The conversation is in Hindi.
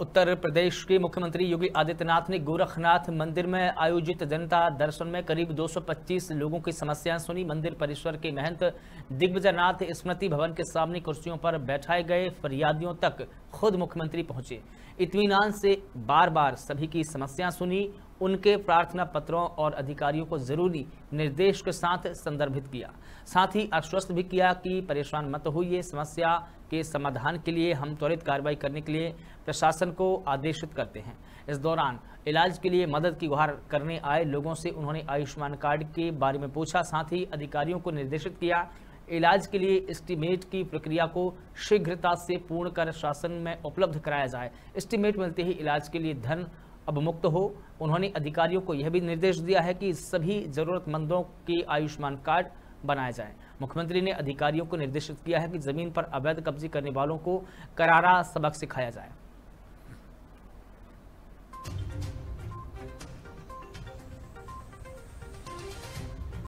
उत्तर प्रदेश के मुख्यमंत्री योगी आदित्यनाथ ने गोरखनाथ मंदिर में आयोजित जनता दर्शन में करीब 225 लोगों की समस्याएं सुनी मंदिर परिसर के महंत दिग्विजयनाथ स्मृति भवन के सामने कुर्सियों पर बैठाए गए फरियादियों तक खुद मुख्यमंत्री पहुंचे इतमान से बार बार सभी की समस्याएं सुनी उनके प्रार्थना पत्रों और अधिकारियों को जरूरी निर्देश के साथ संदर्भित किया साथ ही आश्वस्त भी किया कि परेशान मत हुई समस्या के समाधान के लिए हम त्वरित कार्रवाई करने के लिए प्रशासन को आदेशित करते हैं इस दौरान इलाज के लिए मदद की गुहार करने आए लोगों से उन्होंने आयुष्मान कार्ड के बारे में पूछा साथ ही अधिकारियों को निर्देशित किया इलाज के लिए एस्टीमेट की प्रक्रिया को शीघ्रता से पूर्ण कर शासन में उपलब्ध कराया जाए एस्टीमेट मिलते ही इलाज के लिए धन अब मुक्त हो उन्होंने अधिकारियों को यह भी निर्देश दिया है कि सभी ज़रूरतमंदों के आयुष्मान कार्ड बनाए जाएं मुख्यमंत्री ने अधिकारियों को निर्देशित किया है कि जमीन पर अवैध कब्जे करने वालों को करारा सबक सिखाया जाए